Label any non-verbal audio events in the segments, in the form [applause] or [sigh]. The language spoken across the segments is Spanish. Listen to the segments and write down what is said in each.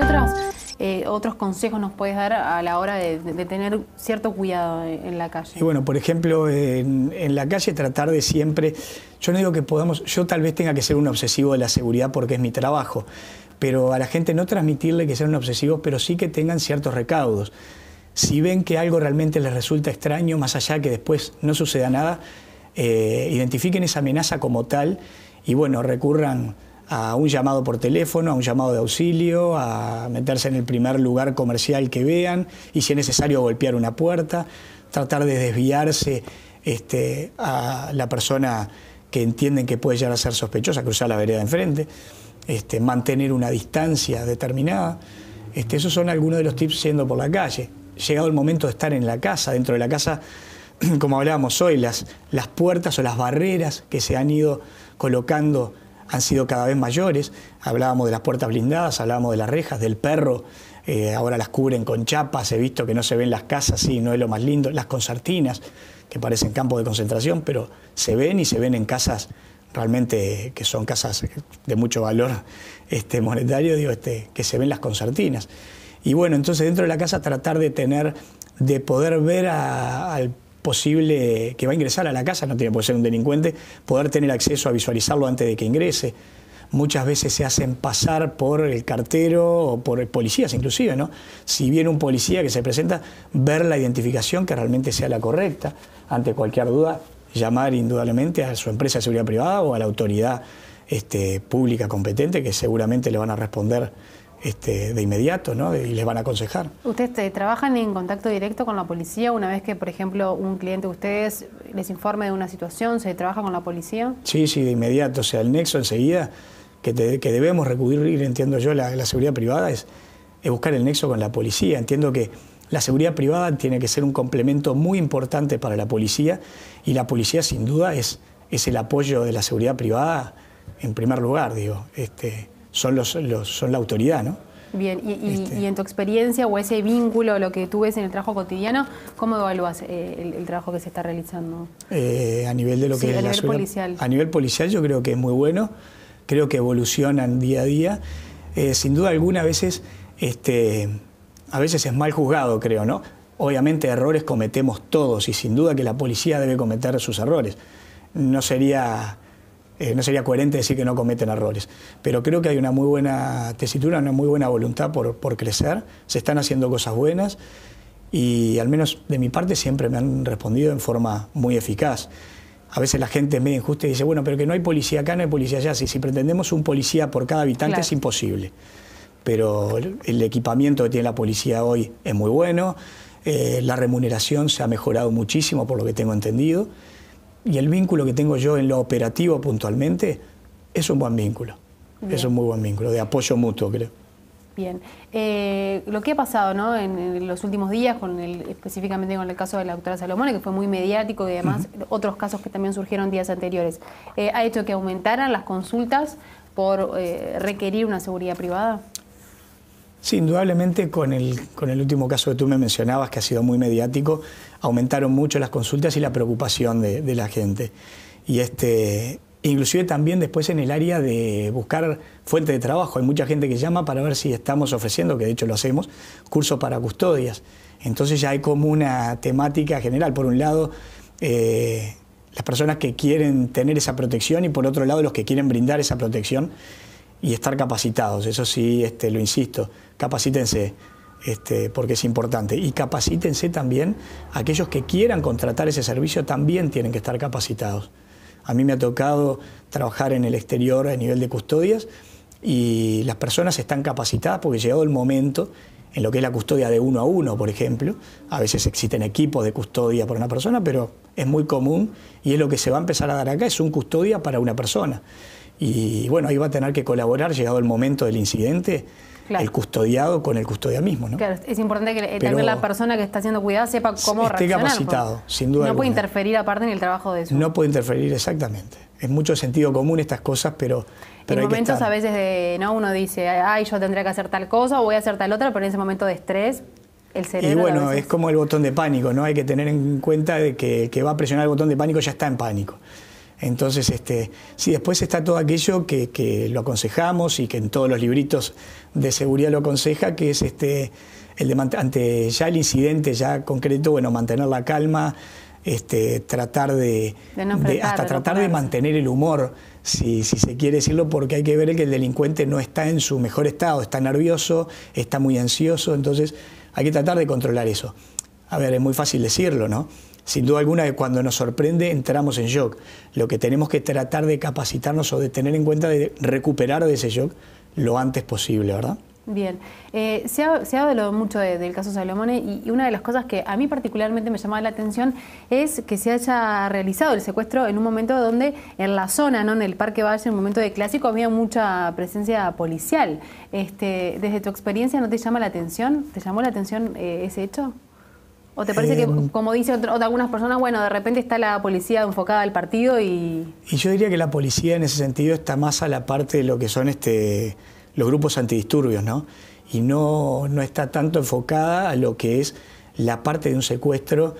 ¿Qué eh, otros consejos nos puedes dar a la hora de, tener cierto cuidado en la calle? Y bueno, por ejemplo, en, la calle tratar de siempre, yo no digo que podamos, yo tal vez tenga que ser un obsesivo de la seguridad porque es mi trabajo, pero a la gente no transmitirle que sean obsesivo pero sí que tengan ciertos recaudos. Si ven que algo realmente les resulta extraño, más allá que después no suceda nada, eh, identifiquen esa amenaza como tal y bueno, recurran a un llamado por teléfono, a un llamado de auxilio, a meterse en el primer lugar comercial que vean y si es necesario golpear una puerta, tratar de desviarse este, a la persona que entienden que puede llegar a ser sospechosa, cruzar la vereda enfrente, este, mantener una distancia determinada. Este, esos son algunos de los tips yendo por la calle. Llegado el momento de estar en la casa, dentro de la casa, [clears throat] como hablábamos hoy, las, las puertas o las barreras que se han ido colocando han sido cada vez mayores. Hablábamos de las puertas blindadas, hablábamos de las rejas, del perro. Eh, ahora las cubren con chapas, he visto que no se ven las casas, sí, no es lo más lindo. Las concertinas, que parecen campos de concentración, pero se ven y se ven en casas realmente que son casas de mucho valor este, monetario, digo, este, que se ven las concertinas. Y bueno, entonces dentro de la casa tratar de tener, de poder ver al posible que va a ingresar a la casa, no tiene por ser un delincuente, poder tener acceso a visualizarlo antes de que ingrese. Muchas veces se hacen pasar por el cartero o por policías inclusive, ¿no? Si viene un policía que se presenta, ver la identificación que realmente sea la correcta. Ante cualquier duda, llamar indudablemente a su empresa de seguridad privada o a la autoridad este, pública competente que seguramente le van a responder este, de inmediato ¿no? y les van a aconsejar. ¿Ustedes trabajan en contacto directo con la policía una vez que, por ejemplo, un cliente de ustedes les informe de una situación? ¿Se trabaja con la policía? Sí, sí, de inmediato. O sea, el nexo enseguida que, debemos recurrir, entiendo yo, la, la seguridad privada es, es, buscar el nexo con la policía. Entiendo que la seguridad privada tiene que ser un complemento muy importante para la policía y la policía, sin duda, es, es el apoyo de la seguridad privada en primer lugar, digo. Este, son, los, son la autoridad, ¿no? Bien, este. y, en tu experiencia o ese vínculo, lo que tú ves en el trabajo cotidiano, ¿cómo evalúas eh, el, trabajo que se está realizando? Eh, a nivel de lo que policial. A nivel policial yo creo que es muy bueno, creo que evolucionan día a día. Eh, sin duda alguna veces, este, a veces es mal juzgado, creo, ¿no? Obviamente errores cometemos todos y sin duda que la policía debe cometer sus errores. No sería eh, no sería coherente decir que no cometen errores. Pero creo que hay una muy buena tesitura, una muy buena voluntad por, crecer, se están haciendo cosas buenas y al menos de mi parte siempre me han respondido en forma muy eficaz. A veces la gente es medio injusta y dice, bueno, pero que no hay policía acá, no hay policía allá. Si, pretendemos un policía por cada habitante es imposible. Pero el, equipamiento que tiene la policía hoy es muy bueno, eh, la remuneración se ha mejorado muchísimo por lo que tengo entendido y el vínculo que tengo yo en lo operativo puntualmente es un buen vínculo. Es un muy buen vínculo, de apoyo mutuo, creo. Bien. Eh, lo que ha pasado en, los últimos días, con el, específicamente con el caso de la doctora Salomón, que fue muy mediático y además otros casos que también surgieron días anteriores, eh, ¿ha hecho que aumentaran las consultas por eh, requerir una seguridad privada? Sí, indudablemente con el, último caso que tú me mencionabas, que ha sido muy mediático, aumentaron mucho las consultas y la preocupación de, la gente. Y este, inclusive también después en el área de buscar fuente de trabajo. Hay mucha gente que llama para ver si estamos ofreciendo, que de hecho lo hacemos, cursos para custodias. Entonces ya hay como una temática general. Por un lado, eh, las personas que quieren tener esa protección y por otro lado los que quieren brindar esa protección y estar capacitados. Eso sí, este, lo insisto, capacítense. Este, porque es importante. Y capacítense también, aquellos que quieran contratar ese servicio también tienen que estar capacitados. A mí me ha tocado trabajar en el exterior a nivel de custodias y las personas están capacitadas porque llegado el momento, en lo que es la custodia de uno a uno, por ejemplo, a veces existen equipos de custodia por una persona, pero es muy común y es lo que se va a empezar a dar acá, es un custodia para una persona. Y bueno, ahí va a tener que colaborar, llegado el momento del incidente, el custodiado con el custodia mismo. ¿no? Claro, es importante que eh, también la persona que está haciendo cuidado sepa cómo esté capacitado, sin duda. No puede interferir aparte en el trabajo de eso. No puede interferir, exactamente. Es mucho sentido común estas cosas, pero. pero en hay momentos a veces ¿no? uno dice, ay, yo tendría que hacer tal cosa o voy a hacer tal otra, pero en ese momento de estrés. El cerebro y bueno, es como el botón de pánico, ¿no? Hay que tener en cuenta de que que va a presionar el botón de pánico ya está en pánico. Entonces, este, sí, después está todo aquello que, que, lo aconsejamos y que en todos los libritos de seguridad lo aconseja, que es este, el de, ante ya el incidente ya concreto, bueno, mantener la calma, este, tratar de, hasta tratar de mantener el humor, si, si, se quiere decirlo, porque hay que ver que el delincuente no está en su mejor estado, está nervioso, está muy ansioso, entonces hay que tratar de controlar eso. A ver, es muy fácil decirlo, ¿no? Sin duda alguna cuando nos sorprende entramos en shock. Lo que tenemos que tratar de capacitarnos o de tener en cuenta de recuperar de ese shock lo antes posible, ¿verdad? Bien, eh, se, ha, hablado mucho del caso Salomone y, una de las cosas que a mí particularmente me llamaba la atención es que se haya realizado el secuestro en un momento donde en la zona, ¿no? en el Parque Valle, en un momento de clásico, había mucha presencia policial. Este, desde tu experiencia, ¿no te llama la atención? ¿Te llamó la atención eh, ese hecho? ¿O te parece que, eh, como dice otras algunas personas, bueno, de repente está la policía enfocada al partido y... Y yo diría que la policía en ese sentido está más a la parte de lo que son este, los grupos antidisturbios, ¿no? Y no, no está tanto enfocada a lo que es la parte de un secuestro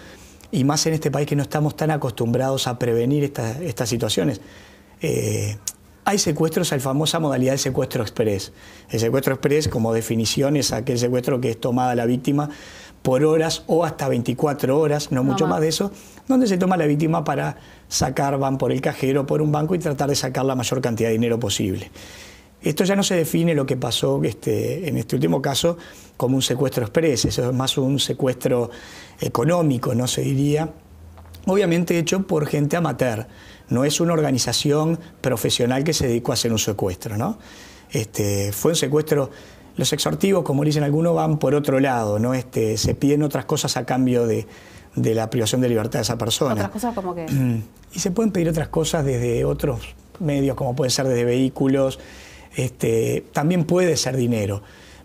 y más en este país que no estamos tan acostumbrados a prevenir estas situaciones. Eh, hay secuestros, la famosa modalidad de secuestro express. El secuestro express, como definición, es aquel secuestro que es tomada la víctima por horas o hasta 24 horas, no mucho más de eso, donde se toma la víctima para sacar, van por el cajero, por un banco y tratar de sacar la mayor cantidad de dinero posible. Esto ya no se define lo que pasó este, en este último caso como un secuestro express, eso es más un secuestro económico, no se diría, obviamente hecho por gente amateur. No es una organización profesional que se dedicó a hacer un secuestro, ¿no? Este, fue un secuestro. Los exhortivos, como dicen algunos, van por otro lado, ¿no? Este, se piden otras cosas a cambio de, la privación de libertad de esa persona. Otras cosas como que. [clears throat] Y se pueden pedir otras cosas desde otros medios, como pueden ser desde vehículos. Este, también puede ser dinero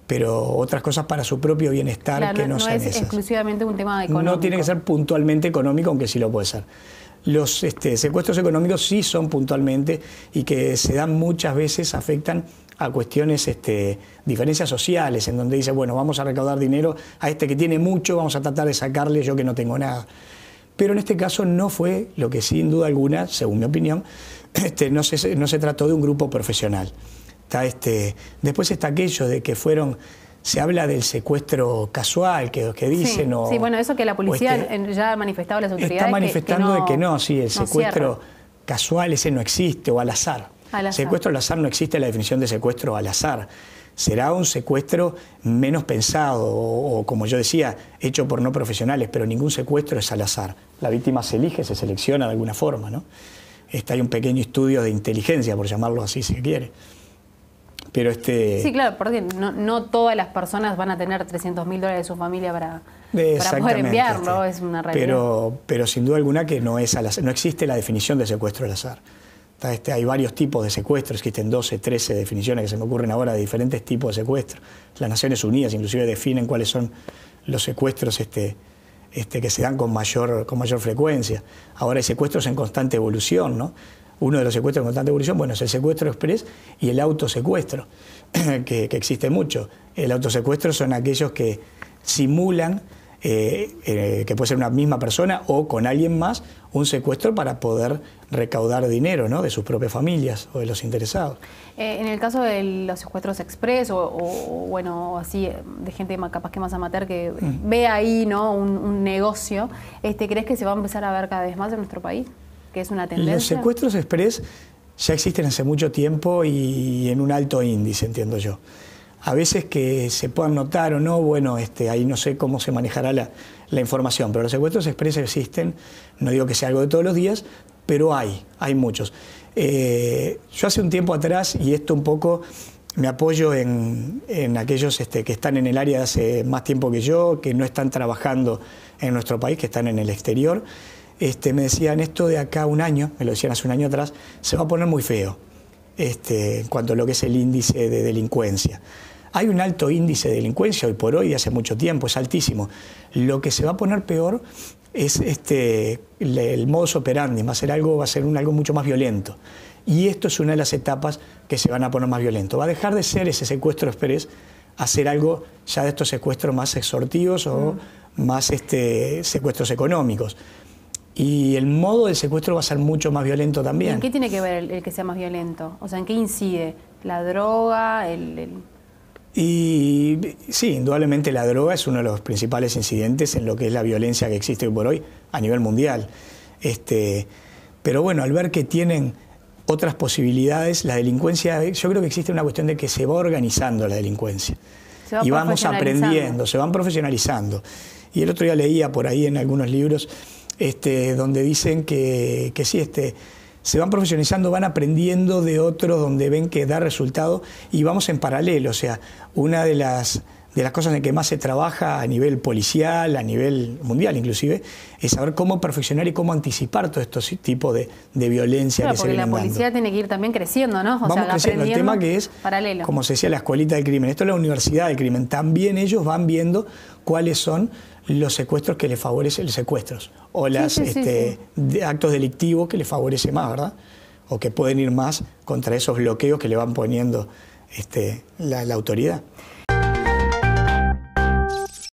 pero otras cosas para su propio bienestar que no, no es exclusivamente un tema económico. No tiene que ser puntualmente económico, aunque sí lo puede ser. Los este, secuestros económicos sí son puntualmente y que se dan muchas veces, afectan a cuestiones, este, diferencias sociales, en donde dice, bueno, vamos a recaudar dinero a este que tiene mucho, vamos a tratar de sacarle yo que no tengo nada. Pero en este caso no fue lo que sin duda alguna, según mi opinión, [laughs] este, no se trató de un grupo profesional. Está este, después está aquello de que fueron se habla del secuestro casual que, que dicen sí, bueno eso que la policía este, ya ha manifestado las autoridades está manifestando que, no, de que no sí el secuestro casual ese no existe o al azar. secuestro al azar no existe la definición de secuestro al azar será un secuestro menos pensado o, como yo decía, hecho por no profesionales, pero ningún secuestro es al azar. La víctima se elige, se selecciona de alguna forma, ¿no? Está hay un pequeño estudio de inteligencia, por llamarlo así si quiere. Pero este... Sí, claro, porque no, todas las personas van a tener 300 mil dólares de su familia para, poder enviarlo, es una realidad. Pero, pero sin duda alguna que no, es no existe la definición de secuestro al azar. Este, hay varios tipos de secuestros existen 12, 13 definiciones que se me ocurren ahora de diferentes tipos de secuestros Las Naciones Unidas inclusive definen cuáles son los secuestros este, este, que se dan con mayor, con mayor frecuencia. Ahora hay secuestros en constante evolución, ¿no? uno de los secuestros en constante evolución, bueno, es el secuestro express y el autosecuestro, [clears throat] que, que existe mucho. El autosecuestro son aquellos que simulan eh, eh, que puede ser una misma persona o con alguien más, un secuestro para poder recaudar dinero ¿no? de sus propias familias o de los interesados. Eh, en el caso de los secuestros express o, bueno, así de gente capaz que más amateur que mm. ve ahí ¿no? un, un negocio, este, ¿crees que se va a empezar a ver cada vez más en nuestro país? que es una tendencia. Los secuestros express ya existen hace mucho tiempo y en un alto índice, entiendo yo. A veces que se puedan notar o no, bueno, este, ahí no sé cómo se manejará la, información, pero los secuestros express existen, no digo que sea algo de todos los días, pero hay, hay muchos. Eh, yo hace un tiempo atrás, y esto un poco me apoyo en, aquellos este, que están en el área hace más tiempo que yo, que no están trabajando en nuestro país, que están en el exterior, este, me decían esto de acá un año, me lo decían hace un año atrás, se va a poner muy feo este, en cuanto a lo que es el índice de delincuencia. Hay un alto índice de delincuencia hoy por hoy, hace mucho tiempo, es altísimo. Lo que se va a poner peor es este, el modus operandi, va a ser algo, va a ser un, algo mucho más violento. Y esto es una de las etapas que se van a poner más violento. Va a dejar de ser ese secuestro express a ser algo ya de estos secuestros más exhortivos o más secuestros económicos y el modo de secuestro va a ser mucho más violento también. ¿En qué tiene que ver el, que sea más violento? O sea, ¿en qué incide? ¿La droga? El, Y sí, indudablemente la droga es uno de los principales incidentes en lo que es la violencia que existe hoy por hoy a nivel mundial. Este, pero bueno, al ver que tienen otras posibilidades, la delincuencia, yo creo que existe una cuestión de que se va organizando la delincuencia. y vamos aprendiendo, se van profesionalizando. Y el otro día leía por ahí en algunos libros este, donde dicen que, que sí, este, se van profesionalizando, van aprendiendo de otros, donde ven que da resultado y vamos en paralelo. O sea, una de las de las cosas en que más se trabaja a nivel policial, a nivel mundial inclusive, es saber cómo perfeccionar y cómo anticipar todo estos tipos de, violencia que porque dando. la policía tiene que ir también creciendo, ¿no? O Vamos creciendo. El tema que es, como se decía, la escuelita del crimen. Esto es la universidad del crimen. También ellos van viendo cuáles son los secuestros que les favorecen, los secuestros, o los este, actos delictivos que les favorece más, ¿verdad? O que pueden ir más contra esos bloqueos que le van poniendo este, la autoridad.